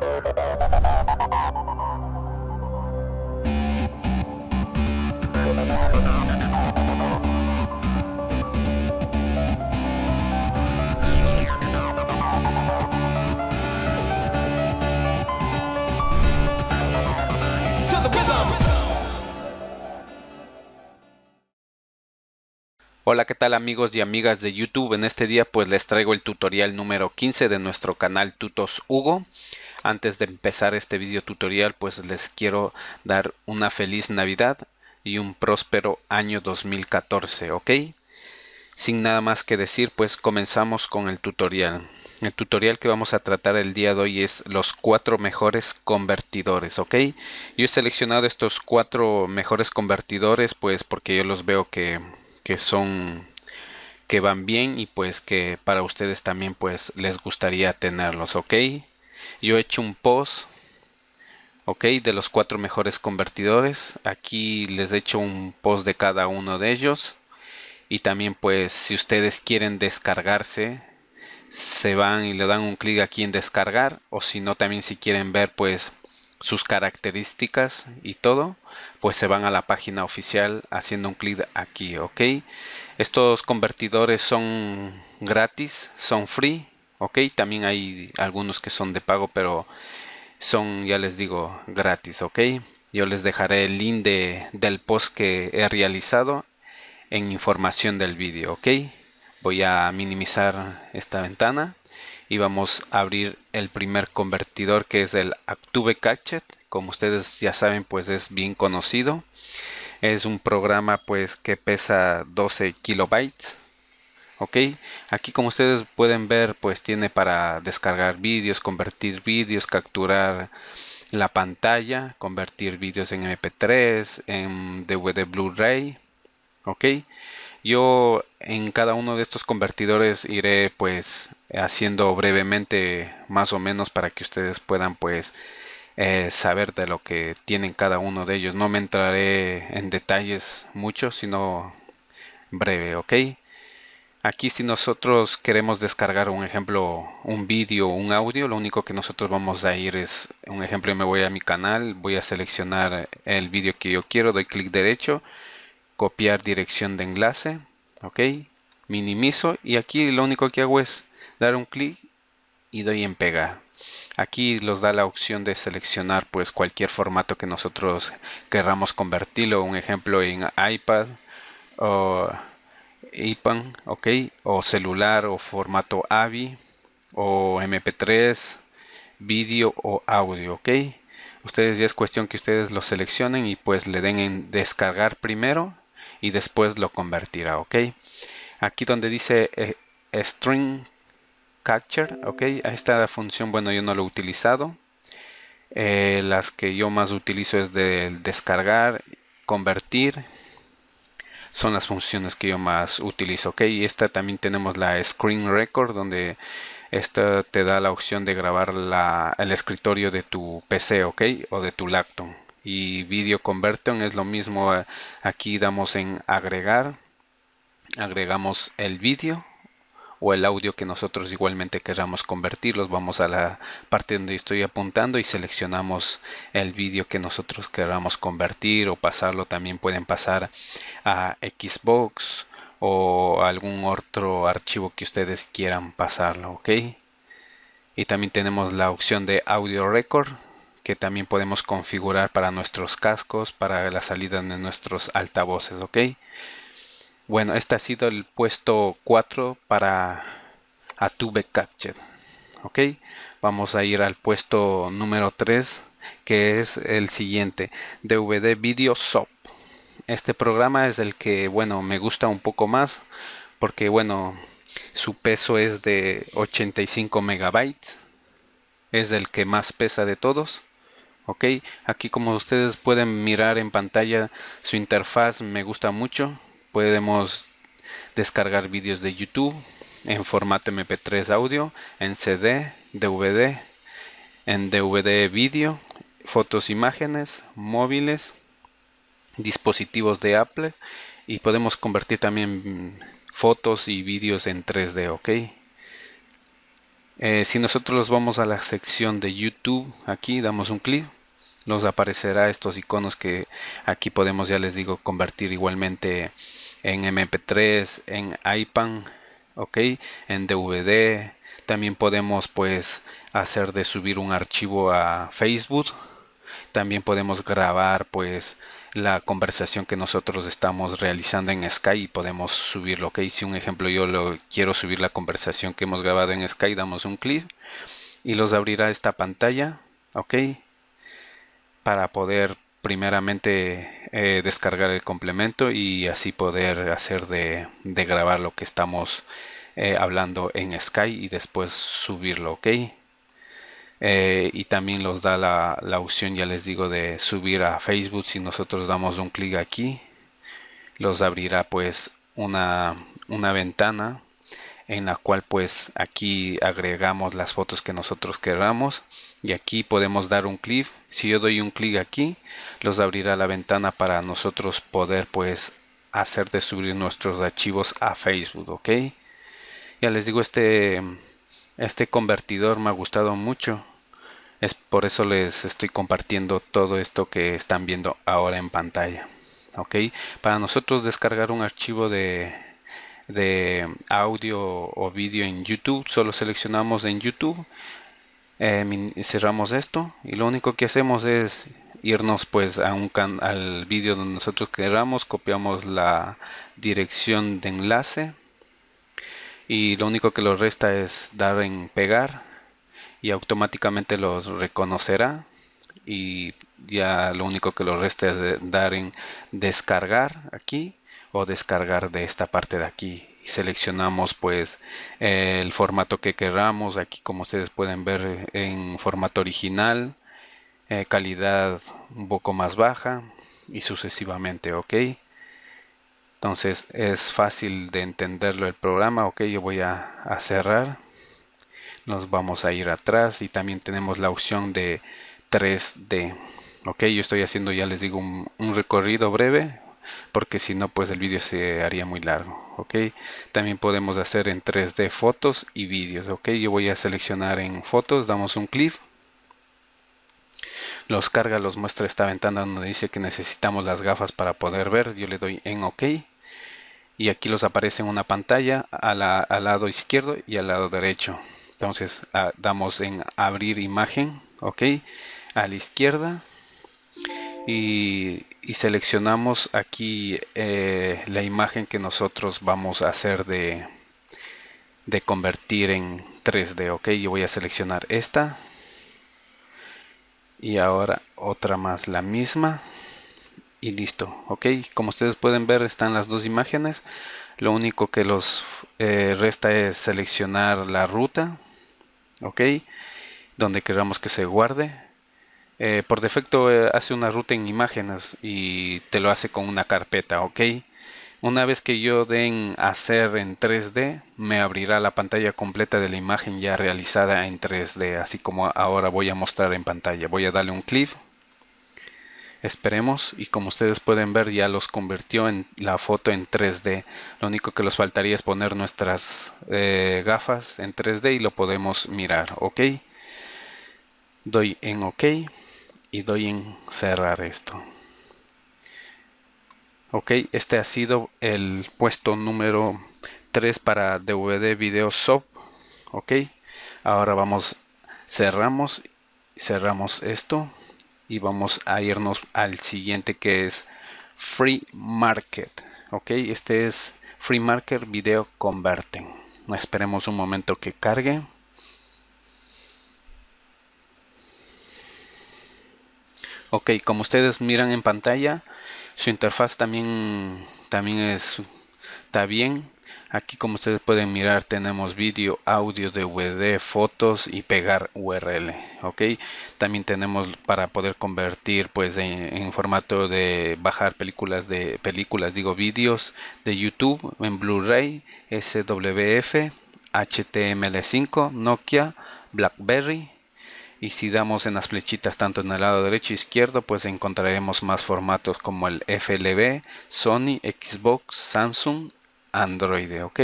Thank you. Hola, ¿qué tal amigos y amigas de YouTube? En este día pues les traigo el tutorial número 15 de nuestro canal Tutos Hugo. Antes de empezar este video tutorial pues les quiero dar una feliz Navidad y un próspero año 2014, ¿ok? Sin nada más que decir pues comenzamos con el tutorial. El tutorial que vamos a tratar el día de hoy es los cuatro mejores convertidores, ¿ok? Yo he seleccionado estos cuatro mejores convertidores pues porque yo los veo que que son que van bien y pues que para ustedes también pues les gustaría tenerlos, ¿ok? Yo he hecho un post, ¿ok? De los cuatro mejores convertidores. Aquí les he hecho un post de cada uno de ellos. Y también pues si ustedes quieren descargarse, se van y le dan un clic aquí en descargar. O si no, también si quieren ver pues sus características y todo, pues se van a la página oficial haciendo un clic aquí, ¿ok? Estos convertidores son gratis, son free, ¿ok? También hay algunos que son de pago, pero son, ya les digo, gratis, ¿ok? Yo les dejaré el link de, del post que he realizado en información del vídeo, ¿ok? Voy a minimizar esta ventana y vamos a abrir el primer convertidor que es el Active Catchet como ustedes ya saben pues es bien conocido es un programa pues que pesa 12 kilobytes ok aquí como ustedes pueden ver pues tiene para descargar vídeos convertir vídeos capturar la pantalla convertir vídeos en mp3 en dvd blu-ray ok yo en cada uno de estos convertidores iré pues haciendo brevemente más o menos para que ustedes puedan pues eh, saber de lo que tienen cada uno de ellos. No me entraré en detalles mucho, sino breve, ¿ok? Aquí si nosotros queremos descargar un ejemplo, un vídeo un audio, lo único que nosotros vamos a ir es, un ejemplo, yo me voy a mi canal, voy a seleccionar el vídeo que yo quiero, doy clic derecho, copiar dirección de enlace, ok, minimizo y aquí lo único que hago es dar un clic y doy en pegar. Aquí los da la opción de seleccionar pues cualquier formato que nosotros querramos convertirlo, un ejemplo en iPad o IPAN, ok, o celular o formato AVI o MP3, vídeo o audio, ok. Ustedes ya es cuestión que ustedes lo seleccionen y pues le den en descargar primero y después lo convertirá, ¿ok? Aquí donde dice eh, string Capture, ¿ok? Esta función, bueno, yo no lo he utilizado. Eh, las que yo más utilizo es de descargar, convertir. Son las funciones que yo más utilizo, ¿ok? Y esta también tenemos la screen record, donde esta te da la opción de grabar el escritorio de tu PC, ¿ok? O de tu laptop y Video Conversion es lo mismo. Eh, aquí damos en agregar, agregamos el vídeo o el audio que nosotros igualmente queramos convertirlos. Vamos a la parte donde estoy apuntando y seleccionamos el vídeo que nosotros queramos convertir o pasarlo. También pueden pasar a Xbox o algún otro archivo que ustedes quieran pasarlo, ¿ok? Y también tenemos la opción de audio record que también podemos configurar para nuestros cascos, para la salida de nuestros altavoces, ¿ok? Bueno, este ha sido el puesto 4 para Atube Capture, ¿ok? Vamos a ir al puesto número 3, que es el siguiente, DVD Video SOP. Este programa es el que, bueno, me gusta un poco más, porque, bueno, su peso es de 85 megabytes, es el que más pesa de todos ok aquí como ustedes pueden mirar en pantalla su interfaz me gusta mucho podemos descargar vídeos de youtube en formato mp3 audio en cd dvd en dvd vídeo fotos imágenes móviles dispositivos de apple y podemos convertir también fotos y vídeos en 3d ok eh, si nosotros vamos a la sección de youtube aquí damos un clic nos aparecerá estos iconos que aquí podemos ya les digo convertir igualmente en mp3 en ipan ok en dvd también podemos pues hacer de subir un archivo a facebook también podemos grabar pues la conversación que nosotros estamos realizando en Sky y podemos subirlo que si un ejemplo yo lo quiero subir la conversación que hemos grabado en Sky damos un clic y los abrirá esta pantalla ok para poder primeramente eh, descargar el complemento y así poder hacer de, grabar lo que estamos eh, hablando en Sky y después subirlo, ok. Eh, y también los da la, la, opción, ya les digo, de subir a Facebook. Si nosotros damos un clic aquí, los abrirá pues una, una ventana en la cual pues aquí agregamos las fotos que nosotros queramos y aquí podemos dar un clic si yo doy un clic aquí los abrirá la ventana para nosotros poder pues hacer de subir nuestros archivos a Facebook ok ya les digo este este convertidor me ha gustado mucho es por eso les estoy compartiendo todo esto que están viendo ahora en pantalla ok para nosotros descargar un archivo de de audio o vídeo en YouTube, solo seleccionamos en YouTube, eh, cerramos esto y lo único que hacemos es irnos pues a un al vídeo donde nosotros queramos, copiamos la dirección de enlace y lo único que nos resta es dar en pegar y automáticamente los reconocerá y ya lo único que lo resta es dar en descargar aquí o descargar de esta parte de aquí y seleccionamos pues el formato que queramos aquí como ustedes pueden ver en formato original eh, calidad un poco más baja y sucesivamente ok entonces es fácil de entenderlo el programa ok yo voy a, cerrar nos vamos a ir atrás y también tenemos la opción de 3D ok yo estoy haciendo ya les digo un recorrido breve porque si no pues el vídeo se haría muy largo ok también podemos hacer en 3d fotos y vídeos ok yo voy a seleccionar en fotos damos un clic los carga los muestra esta ventana donde dice que necesitamos las gafas para poder ver yo le doy en ok y aquí los aparece en una pantalla al lado izquierdo y al lado derecho entonces ah, damos en abrir imagen ok a la izquierda y, seleccionamos aquí eh, la imagen que nosotros vamos a hacer de, de convertir en 3D. Ok, yo voy a seleccionar esta y ahora otra más la misma y listo ok como ustedes pueden ver están las dos imágenes lo único que los eh, resta es seleccionar la ruta ok donde queramos que se guarde eh, por defecto eh, hace una ruta en imágenes y te lo hace con una carpeta, ok. Una vez que yo den hacer en 3D, me abrirá la pantalla completa de la imagen ya realizada en 3D, así como ahora voy a mostrar en pantalla. Voy a darle un clic, esperemos, y como ustedes pueden ver ya los convirtió en la foto en 3D. Lo único que nos faltaría es poner nuestras eh, gafas en 3D y lo podemos mirar, ok. Doy en ok y doy en cerrar esto ok este ha sido el puesto número 3 para DVD video shop ok ahora vamos cerramos cerramos esto y vamos a irnos al siguiente que es free market ok este es free market video converten esperemos un momento que cargue Ok, como ustedes miran en pantalla, su interfaz también, también es, está bien. Aquí como ustedes pueden mirar tenemos vídeo, audio, DVD, fotos y pegar URL. Ok, también tenemos para poder convertir pues en, en formato de bajar películas de películas, digo vídeos de YouTube en Blu-ray, SWF, HTML5, Nokia, BlackBerry y si damos en las flechitas tanto en el lado derecho e izquierdo pues encontraremos más formatos como el FLB, Sony, Xbox, Samsung, Android, ok.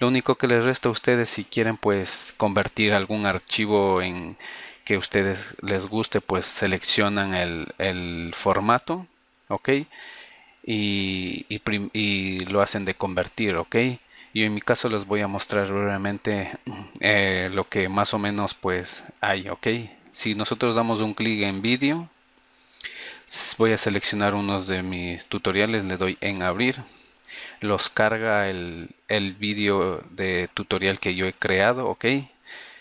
Lo único que les resta a ustedes si quieren pues convertir algún archivo en que a ustedes les guste pues seleccionan el, formato, ok. Y, y, lo hacen de convertir, ok y en mi caso les voy a mostrar brevemente eh, lo que más o menos pues hay ok si nosotros damos un clic en vídeo voy a seleccionar unos de mis tutoriales le doy en abrir los carga el, el vídeo de tutorial que yo he creado ok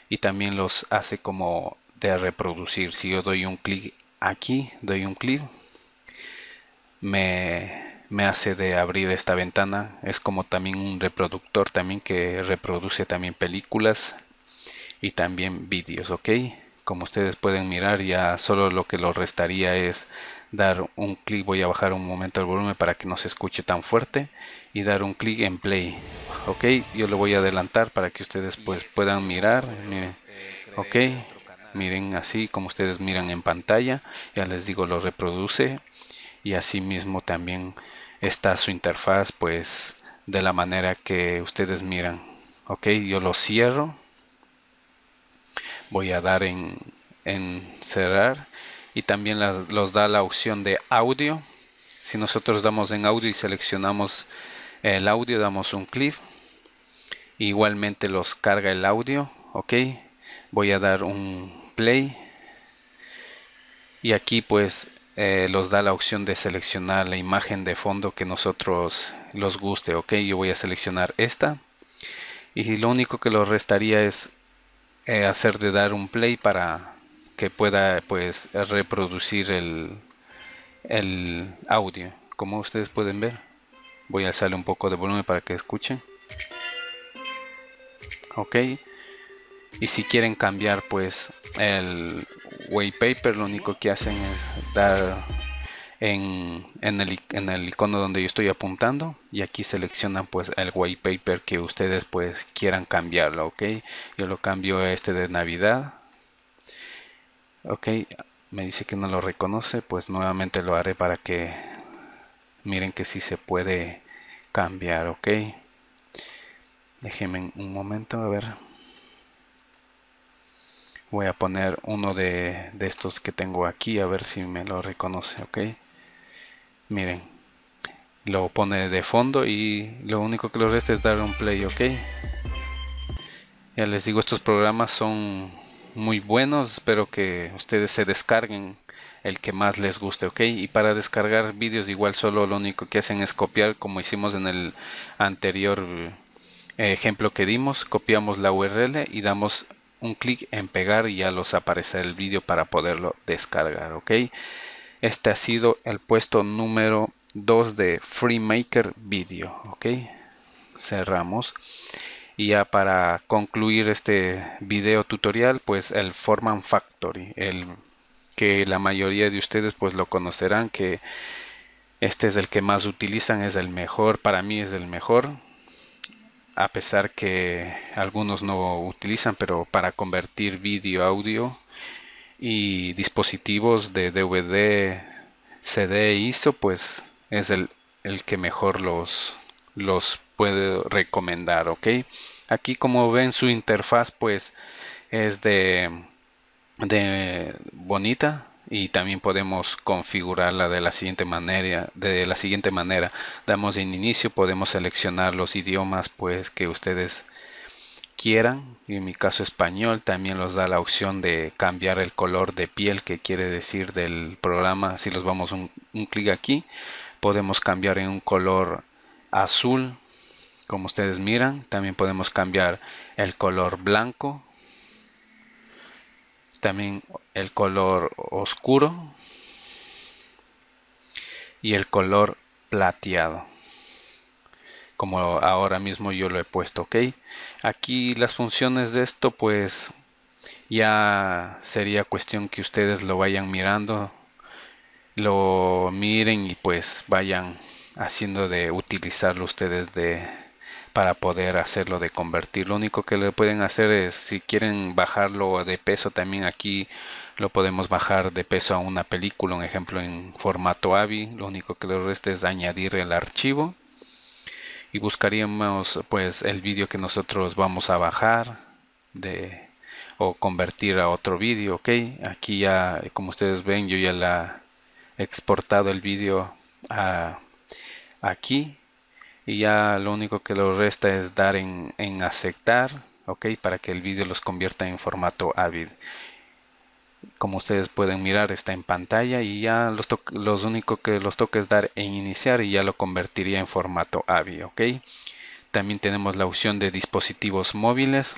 y también los hace como de reproducir si yo doy un clic aquí doy un clic me me hace de abrir esta ventana es como también un reproductor también que reproduce también películas y también vídeos ok como ustedes pueden mirar ya solo lo que lo restaría es dar un clic voy a bajar un momento el volumen para que no se escuche tan fuerte y dar un clic en play ok yo lo voy a adelantar para que ustedes pues este puedan mirar miren eh, ok miren así como ustedes miran en pantalla ya les digo lo reproduce y asimismo también está su interfaz pues de la manera que ustedes miran ok yo lo cierro voy a dar en, en cerrar y también los da la opción de audio si nosotros damos en audio y seleccionamos el audio damos un clip igualmente los carga el audio ok voy a dar un play y aquí pues eh, los da la opción de seleccionar la imagen de fondo que nosotros los guste. Ok, yo voy a seleccionar esta. Y lo único que lo restaría es eh, hacer de dar un play para que pueda pues reproducir el, el audio. Como ustedes pueden ver, voy a alzarle un poco de volumen para que escuchen. Ok y si quieren cambiar pues el, way paper lo único que hacen es dar en, el, icono donde yo estoy apuntando y aquí seleccionan pues el white paper que ustedes pues quieran cambiarlo ok yo lo cambio a este de navidad ok me dice que no lo reconoce pues nuevamente lo haré para que miren que si sí se puede cambiar ok déjenme un momento a ver voy a poner uno de, estos que tengo aquí a ver si me lo reconoce ok miren lo pone de fondo y lo único que lo resta es dar un play ok ya les digo estos programas son muy buenos espero que ustedes se descarguen el que más les guste ok y para descargar vídeos igual solo lo único que hacen es copiar como hicimos en el anterior eh, ejemplo que dimos copiamos la url y damos un clic en pegar y ya los aparecerá el vídeo para poderlo descargar ok este ha sido el puesto número 2 de FreeMaker Video ok cerramos y ya para concluir este video tutorial pues el Forman Factory el que la mayoría de ustedes pues lo conocerán que este es el que más utilizan es el mejor para mí es el mejor a pesar que algunos no utilizan, pero para convertir vídeo, audio y dispositivos de DVD, CD, ISO, pues es el, que mejor los, los puede recomendar, ¿ok? Aquí como ven su interfaz pues es de, de bonita, y también podemos configurarla de la siguiente manera de la siguiente manera damos en inicio podemos seleccionar los idiomas pues que ustedes quieran en mi caso español también los da la opción de cambiar el color de piel que quiere decir del programa si los vamos un, un clic aquí podemos cambiar en un color azul como ustedes miran también podemos cambiar el color blanco también el color oscuro y el color plateado como ahora mismo yo lo he puesto ok aquí las funciones de esto pues ya sería cuestión que ustedes lo vayan mirando lo miren y pues vayan haciendo de utilizarlo ustedes de para poder hacerlo de convertir. Lo único que le pueden hacer es si quieren bajarlo de peso también aquí lo podemos bajar de peso a una película, un ejemplo en formato AVI. Lo único que le resta es añadir el archivo y buscaríamos pues el vídeo que nosotros vamos a bajar de o convertir a otro vídeo, ok. Aquí ya como ustedes ven yo ya la he exportado el vídeo a aquí y ya lo único que lo resta es dar en, en aceptar ok para que el vídeo los convierta en formato avid como ustedes pueden mirar está en pantalla y ya los, los único que los toques es dar en iniciar y ya lo convertiría en formato AVI ok también tenemos la opción de dispositivos móviles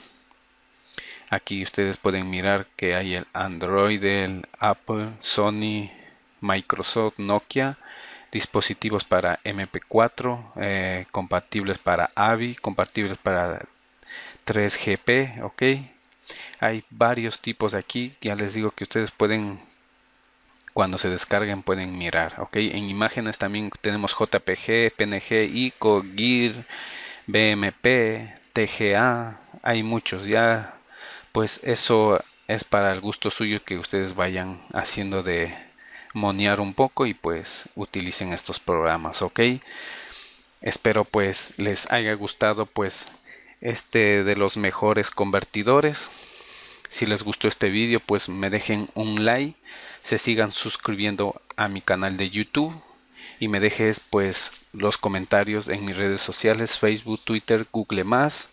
aquí ustedes pueden mirar que hay el Android, el Apple, Sony, Microsoft, Nokia dispositivos para MP4, eh, compatibles para AVI, compatibles para 3GP, ok. Hay varios tipos aquí, ya les digo que ustedes pueden, cuando se descarguen, pueden mirar, ok. En imágenes también tenemos JPG, PNG, ICO, GIR, BMP, TGA, hay muchos, ya pues eso es para el gusto suyo que ustedes vayan haciendo de monear un poco y pues utilicen estos programas, ¿ok? Espero pues les haya gustado pues este de los mejores convertidores. Si les gustó este vídeo pues me dejen un like, se sigan suscribiendo a mi canal de YouTube y me dejes pues los comentarios en mis redes sociales Facebook, Twitter, Google más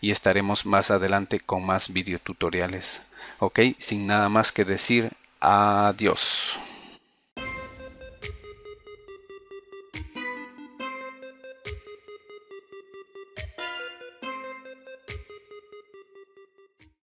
y estaremos más adelante con más tutoriales Ok, sin nada más que decir, adiós.